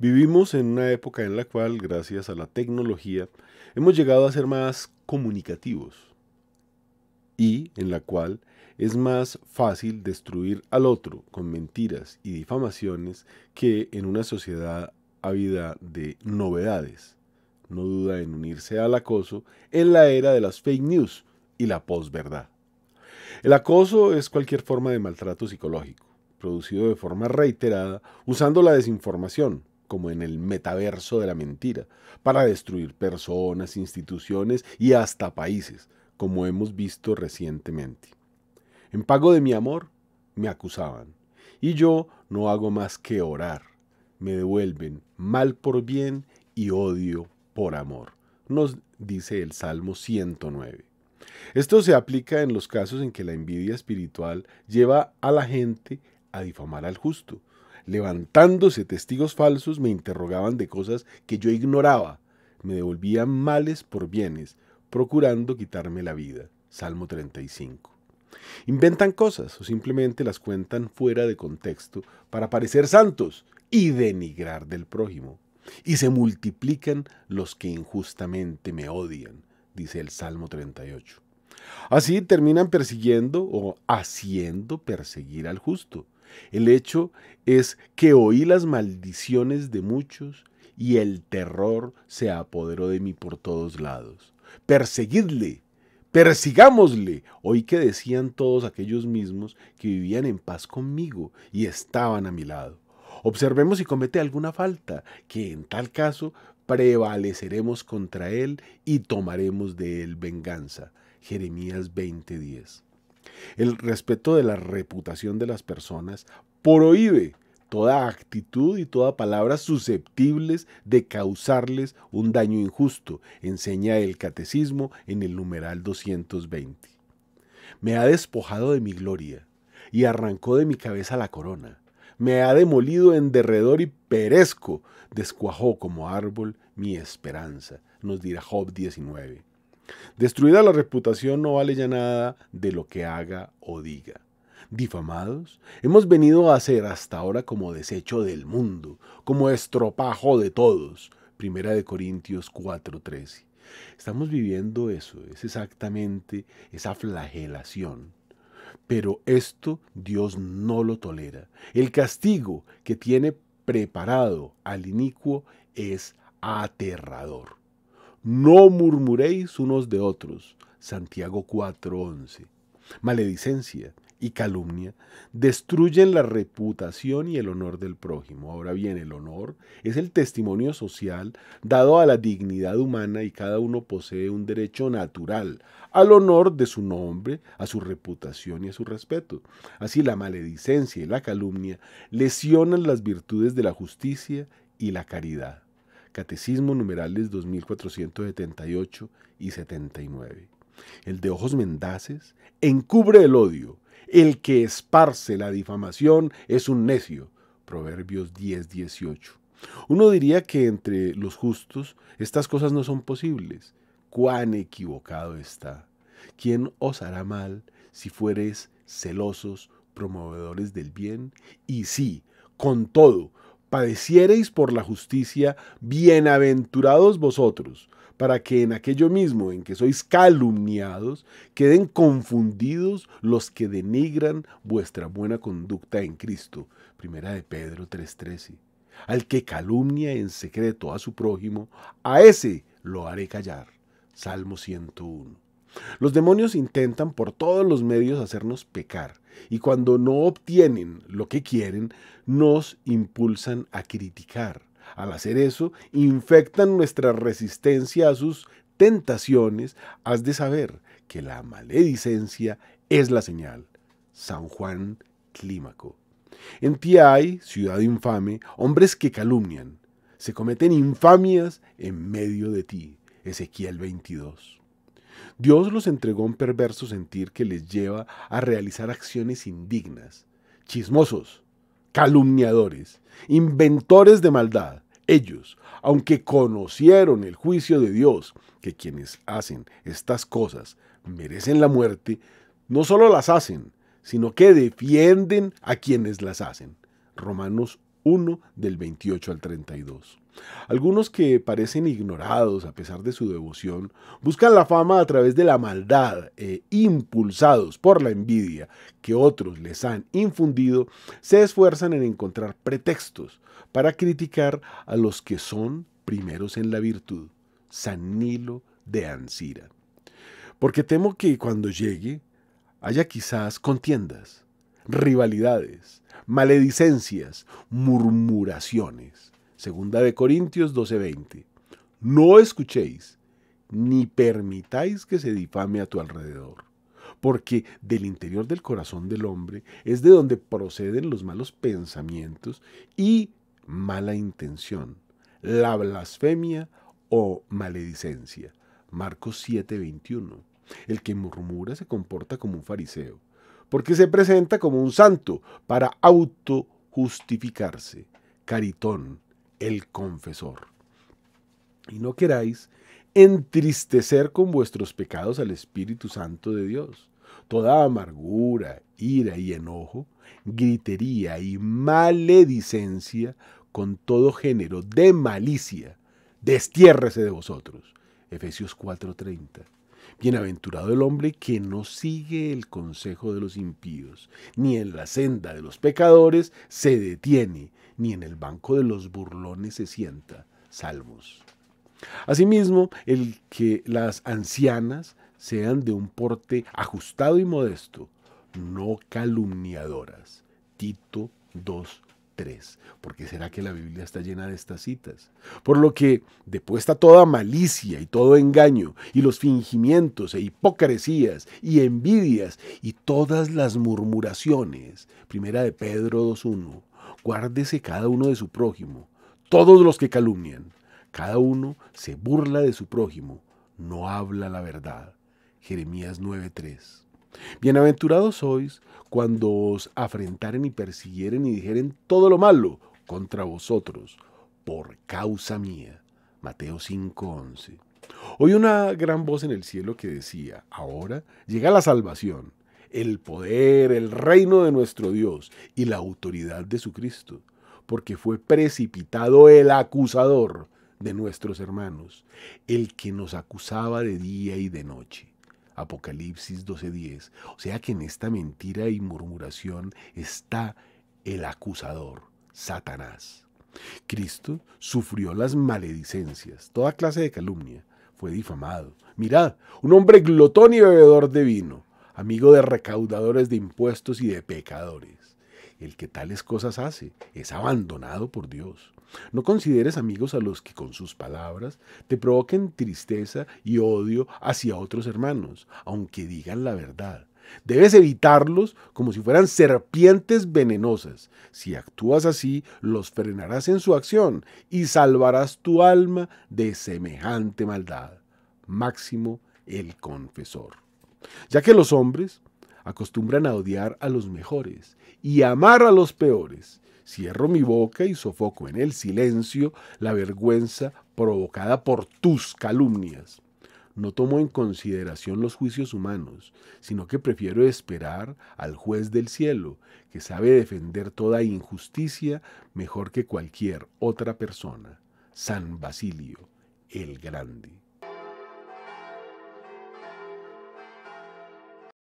Vivimos en una época en la cual, gracias a la tecnología, hemos llegado a ser más comunicativos y en la cual es más fácil destruir al otro con mentiras y difamaciones que en una sociedad ávida de novedades. No duda en unirse al acoso en la era de las fake news y la posverdad. El acoso es cualquier forma de maltrato psicológico, producido de forma reiterada usando la desinformación, como en el metaverso de la mentira, para destruir personas, instituciones y hasta países, como hemos visto recientemente. En pago de mi amor, me acusaban, y yo no hago más que orar. Me devuelven mal por bien y odio por amor, nos dice el Salmo 109. Esto se aplica en los casos en que la envidia espiritual lleva a la gente a difamar al justo, Levantándose testigos falsos me interrogaban de cosas que yo ignoraba. Me devolvían males por bienes, procurando quitarme la vida. Salmo 35. Inventan cosas o simplemente las cuentan fuera de contexto para parecer santos y denigrar del prójimo. Y se multiplican los que injustamente me odian, dice el Salmo 38. Así terminan persiguiendo o haciendo perseguir al justo, el hecho es que oí las maldiciones de muchos y el terror se apoderó de mí por todos lados. Perseguidle, persigámosle. Oí que decían todos aquellos mismos que vivían en paz conmigo y estaban a mi lado. Observemos si comete alguna falta, que en tal caso prevaleceremos contra él y tomaremos de él venganza. Jeremías 20:10. El respeto de la reputación de las personas prohíbe toda actitud y toda palabra susceptibles de causarles un daño injusto, enseña el catecismo en el numeral 220. Me ha despojado de mi gloria y arrancó de mi cabeza la corona. Me ha demolido en derredor y perezco, descuajó como árbol mi esperanza, nos dirá Job 19. Destruida la reputación no vale ya nada de lo que haga o diga. Difamados, hemos venido a ser hasta ahora como desecho del mundo, como estropajo de todos. Primera de Corintios 4:13. Estamos viviendo eso, es exactamente esa flagelación. Pero esto Dios no lo tolera. El castigo que tiene preparado al inicuo es aterrador no murmuréis unos de otros. Santiago 4:11. Maledicencia y calumnia destruyen la reputación y el honor del prójimo. Ahora bien, el honor es el testimonio social dado a la dignidad humana y cada uno posee un derecho natural al honor de su nombre, a su reputación y a su respeto. Así la maledicencia y la calumnia lesionan las virtudes de la justicia y la caridad. Catecismo numerales 2478 y 79. El de ojos mendaces encubre el odio. El que esparce la difamación es un necio. Proverbios 10.18 Uno diría que entre los justos estas cosas no son posibles. Cuán equivocado está. ¿Quién os hará mal si fueres celosos, promovedores del bien? Y sí, con todo, padeciereis por la justicia, bienaventurados vosotros, para que en aquello mismo en que sois calumniados queden confundidos los que denigran vuestra buena conducta en Cristo. Primera de Pedro 3:13. Al que calumnia en secreto a su prójimo, a ese lo haré callar. Salmo 101. Los demonios intentan por todos los medios hacernos pecar y cuando no obtienen lo que quieren, nos impulsan a criticar. Al hacer eso, infectan nuestra resistencia a sus tentaciones. Has de saber que la maledicencia es la señal. San Juan Clímaco. En ti hay, ciudad infame, hombres que calumnian. Se cometen infamias en medio de ti. Ezequiel 22. Dios los entregó un perverso sentir que les lleva a realizar acciones indignas, chismosos, calumniadores, inventores de maldad. Ellos, aunque conocieron el juicio de Dios, que quienes hacen estas cosas merecen la muerte, no solo las hacen, sino que defienden a quienes las hacen. Romanos 1 del 28 al 32. Algunos que parecen ignorados a pesar de su devoción, buscan la fama a través de la maldad, e, impulsados por la envidia que otros les han infundido, se esfuerzan en encontrar pretextos para criticar a los que son primeros en la virtud, San Nilo de Ancira. Porque temo que cuando llegue haya quizás contiendas, rivalidades, maledicencias, murmuraciones. Segunda de Corintios 12:20. No escuchéis ni permitáis que se difame a tu alrededor, porque del interior del corazón del hombre es de donde proceden los malos pensamientos y mala intención, la blasfemia o maledicencia. Marcos 7:21. El que murmura se comporta como un fariseo porque se presenta como un santo para auto-justificarse, Caritón, el confesor. Y no queráis entristecer con vuestros pecados al Espíritu Santo de Dios. Toda amargura, ira y enojo, gritería y maledicencia con todo género de malicia, destiérrese de vosotros. Efesios 4:30. Bienaventurado el hombre que no sigue el consejo de los impíos, ni en la senda de los pecadores se detiene, ni en el banco de los burlones se sienta. Salmos. Asimismo, el que las ancianas sean de un porte ajustado y modesto, no calumniadoras. Tito 2, 3. será que la Biblia está llena de estas citas? Por lo que, depuesta toda malicia y todo engaño, y los fingimientos e hipocresías y envidias y todas las murmuraciones, primera de Pedro 2.1, guárdese cada uno de su prójimo, todos los que calumnian, cada uno se burla de su prójimo, no habla la verdad. Jeremías 9.3 Bienaventurados sois cuando os afrentaren y persiguieren y dijeren todo lo malo contra vosotros por causa mía. Mateo 5:11. Oí una gran voz en el cielo que decía, ahora llega la salvación, el poder, el reino de nuestro Dios y la autoridad de su Cristo, porque fue precipitado el acusador de nuestros hermanos, el que nos acusaba de día y de noche Apocalipsis 12:10. O sea que en esta mentira y murmuración está el acusador, Satanás. Cristo sufrió las maledicencias, toda clase de calumnia, fue difamado. Mirad, un hombre glotón y bebedor de vino, amigo de recaudadores de impuestos y de pecadores. El que tales cosas hace es abandonado por Dios no consideres amigos a los que con sus palabras te provoquen tristeza y odio hacia otros hermanos, aunque digan la verdad. Debes evitarlos como si fueran serpientes venenosas. Si actúas así, los frenarás en su acción y salvarás tu alma de semejante maldad. Máximo el confesor. Ya que los hombres acostumbran a odiar a los mejores y amar a los peores. Cierro mi boca y sofoco en el silencio la vergüenza provocada por tus calumnias. No tomo en consideración los juicios humanos, sino que prefiero esperar al juez del cielo, que sabe defender toda injusticia mejor que cualquier otra persona. San Basilio el Grande.